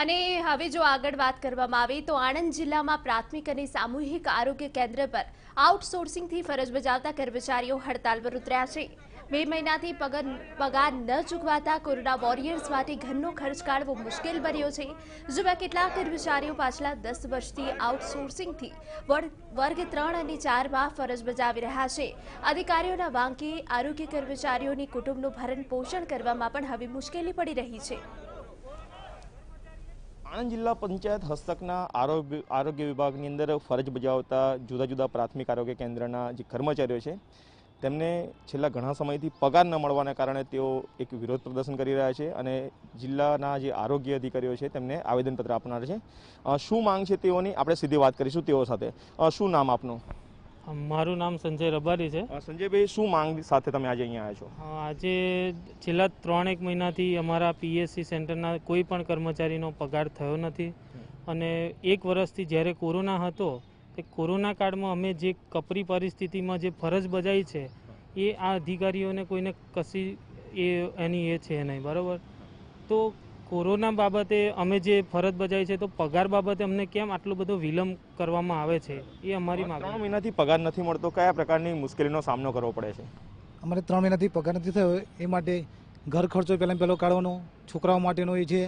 અને હવે જો આગળ વાત કરવામાં આવે તો આણંદ જિલ્લામાં પ્રાથમિક અને સામૂહિક આરોગ્ય કેન્દ્ર પર આઉટસોર્સિંગથી ફરજ બજાવતા કર્મચારીઓ હડતાલ પર ઉતર્યા છે બે મહિનાથી પગાર ન ચૂકવાતા કોરોના વોરિયર્સ માટે ઘરનો ખર્ચ કાઢવો મુશ્કેલ બન્યો છે જેમાં કેટલાક કર્મચારીઓ પાછલા દસ વર્ષથી આઉટસોર્સિંગથી વર્ગ ત્રણ અને ચારમાં ફરજ બજાવી રહ્યા છે અધિકારીઓના વાંકે આરોગ્ય કર્મચારીઓની કુટુંબનું ભરણ પોષણ કરવામાં પણ હવે મુશ્કેલી પડી રહી છે આણંદ જિલ્લા પંચાયત હસ્તકના આરોગ્ય વિભાગની અંદર ફરજ બજાવતા જુદા જુદા પ્રાથમિક આરોગ્ય કેન્દ્રના જે કર્મચારીઓ છે તેમને છેલ્લા ઘણા સમયથી પગાર ન મળવાના કારણે તેઓ એક વિરોધ પ્રદર્શન કરી રહ્યા છે અને જિલ્લાના જે આરોગ્ય અધિકારીઓ છે તેમને આવેદનપત્ર આપનાર છે શું માંગ છે તેઓની આપણે સીધી વાત કરીશું તેઓ સાથે શું નામ આપનું મારું નામ સંજય રબારી છે સંજયભાઈ શું માંગ સાથે તમે આજે અહીંયા આવ્યા છો આજે છેલ્લા ત્રણેક મહિનાથી અમારા પીએસસી સેન્ટરના કોઈ પણ કર્મચારીનો પગાર થયો નથી અને એક વર્ષથી જ્યારે કોરોના હતો તે કોરોના કાળમાં અમે જે કપરી પરિસ્થિતિમાં જે ફરજ બજાવી છે એ આ અધિકારીઓને કોઈને કશી એ એની એ છે નહીં બરાબર તો કોરોના બાબતે અમે જે ફરજ બજાવી છે તો પગાર બાબતે અમને કેમ આટલો બધો વિલંબ કરવામાં આવે છે એ અમારી ત્રણ મહિનાથી પગાર નથી મળતો કયા પ્રકારની મુશ્કેલીનો સામનો કરવો પડે છે અમારે ત્રણ મહિનાથી પગાર નથી થયો એ માટે ઘર ખર્ચો પહેલાં પહેલો કાઢવાનો છોકરાઓ માટેનો એ છે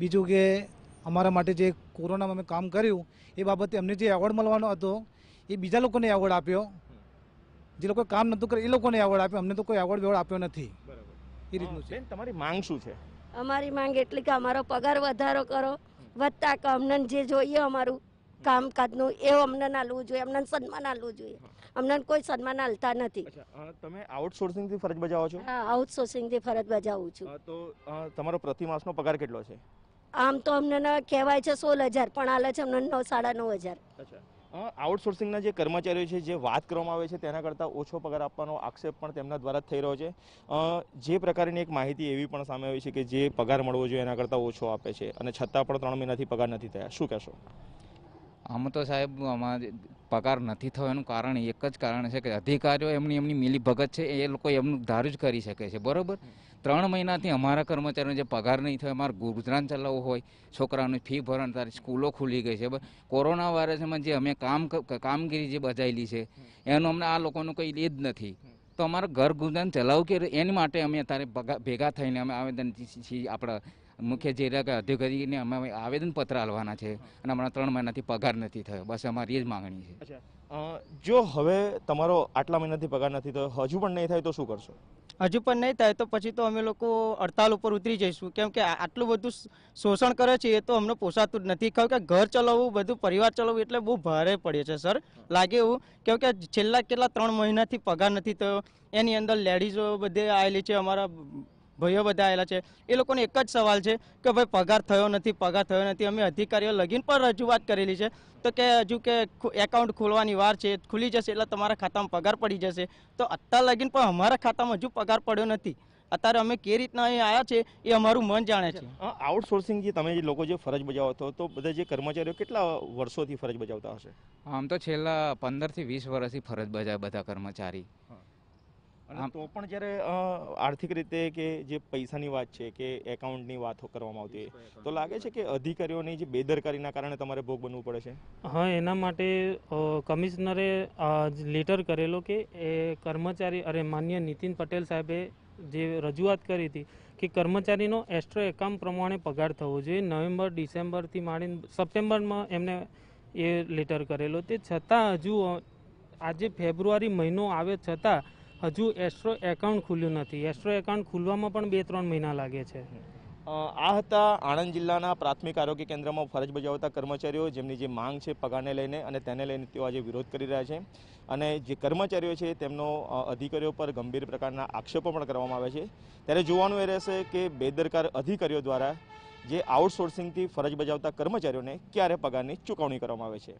બીજું કે અમારા માટે જે કોરોનામાં અમે કામ કર્યું એ બાબતે અમને જે એવોર્ડ મળવાનો હતો એ બીજા લોકોને એવોર્ડ આપ્યો જે લોકો કામ નહોતું કરે એ લોકોને એવોર્ડ આપ્યો અમને તો કોઈ એવોર્ડ બેવોર્ડ આપ્યો નથી એ રીતનું છે તમારી માંગ શું છે અમારી માંગ એટલી કે અમારો પગાર વધારો કરો વધતા કે અમને જે જોઈએ અમારું કામકાજનું એ અમને ના લેવું જોઈએ અમને સન્માન આલવું જોઈએ અમને કોઈ સન્માન આલતા નથી તમે આઉટસોર્સિંગથી ફરજ બજાવો છો હા આઉટસોર્સિંગથી ફરજ બજાવું છું તો તમારો પ્રતિ માસનો પગાર કેટલો છે આમ તો અમને કહેવાય છે સોળ હજાર પણ આલે છે અમને નવ સાડા નવ હજાર આઉટસોર્સિંગના જે કર્મચારીઓ છે જે વાત કરવામાં આવે છે તેના કરતાં ઓછો પગાર આપવાનો આક્ષેપ પણ તેમના દ્વારા થઈ રહ્યો છે જે પ્રકારની એક માહિતી એવી પણ સામે આવી છે કે જે પગાર મળવો જોઈએ એના કરતાં ઓછો આપે છે અને છતાં પણ ત્રણ મહિનાથી પગાર નથી થયા શું કહેશો આમ તો સાહેબ અમારે પગાર નથી થયો એનું કારણ એક જ કારણ છે કે અધિકારીઓ એમની એમની મિલીભગત છે એ લોકો એમનું ધારું જ કરી શકે છે બરાબર ત્રણ મહિનાથી અમારા કર્મચારીઓને જે પગાર નહીં થયો અમારે ગુજરાન ચલાવવું હોય છોકરાઓની ફી ભરણ તારી સ્કૂલો ખુલી ગઈ છે કોરોના વાયરસમાં જે અમે કામ કામગીરી જે બજાયેલી છે એનું અમને આ લોકોનું કંઈ લે જ નથી તો અમારું ઘર ગુજરાન ચલાવવું કે એની માટે અમે અત્યારે ભેગા થઈને અમે આવેદન આપણા મુખ્ય જિલ્લા અધિકારીને અમે આવેદનપત્ર આપવાના છે અને હમણાં ત્રણ મહિનાથી પગાર નથી થયો બસ અમારી જ માગણી છે જો હવે તમારો આટલા મહિનાથી પગાર નથી થયો હજુ પણ નહીં થાય તો શું કરશો હજુ પણ નહીં થાય તો પછી તો અમે લોકો હડતાલ ઉપર ઉતરી જઈશું કેમ કે આટલું બધું શોષણ કરે છે એ તો અમને પોસાતું જ નથી કારણ કે ઘર ચલાવવું બધું પરિવાર ચલાવવું એટલે બહુ ભારે પડે છે સર લાગે એવું કેમ કે છેલ્લા કેટલા ત્રણ મહિનાથી પગાર નથી થયો એની અંદર લેડીઝો બધે આવેલી છે અમારા ભાઈઓ બધા આવેલા છે એ લોકોને એક જ સવાલ છે કે ભાઈ પગાર થયો નથી પગાર થયો નથી અમે અધિકારીઓ લગીન પર રજૂઆત કરેલી છે તો કે હજુ કે એકાઉન્ટ ખોલવાની વાર છે ખુલી જશે એટલે તમારા ખાતામાં પગાર પડી જશે તો અત્યાર લગીન પણ અમારા ખાતામાં હજુ પગાર પડ્યો નથી અત્યારે અમે કે રીતના અહીં આવ્યા છે એ અમારું મન જાણે છે આઉટસોર્સિંગ જે તમે જે લોકો જે ફરજ બજાવો તો બધા જે કર્મચારીઓ કેટલા વર્ષોથી ફરજ બજાવતા હશે આમ તો છેલ્લા પંદરથી વીસ વર્ષથી ફરજ બજાવે બધા કર્મચારી તો પણ જ્યારે આર્થિક રીતે કે જે પૈસાની વાત છે કે એકાઉન્ટની વાતો કરવામાં આવતી હોય તો લાગે છે કે અધિકારીઓની જે બેદરકારીના કારણે તમારે ભોગ બનવું પડે છે હા એના માટે કમિશનરે લેટર કરેલો કે એ કર્મચારી અરે માન્ય નીતિન પટેલ સાહેબે જે રજૂઆત કરી હતી કે કર્મચારીનો એક્સ્ટ્રા એકાઉન્ટ પ્રમાણે પગાર થવો જોઈએ નવેમ્બર ડિસેમ્બરથી માંડીને સપ્ટેમ્બરમાં એમને એ લેટર કરેલો તે છતાં હજુ આજે ફેબ્રુઆરી મહિનો આવે છતાં હજુ એસ્ટ્રો એકાઉન્ટ ખુલ્યું નથી એસ્ટ્રો એકાઉન્ટ ખુલવામાં પણ બે ત્રણ મહિના લાગે છે આ હતા આણંદ જિલ્લાના પ્રાથમિક આરોગ્ય કેન્દ્રમાં ફરજ બજાવતા કર્મચારીઓ જેમની જે માંગ છે પગારને લઈને અને તેને લઈને તેઓ આજે વિરોધ કરી રહ્યા છે અને જે કર્મચારીઓ છે તેમનો અધિકારીઓ પર ગંભીર પ્રકારના આક્ષેપો પણ કરવામાં આવે છે ત્યારે જોવાનું એ રહેશે કે બેદરકાર અધિકારીઓ દ્વારા જે આઉટસોર્સિંગથી ફરજ બજાવતા કર્મચારીઓને ક્યારે પગારની ચૂકવણી કરવામાં આવે છે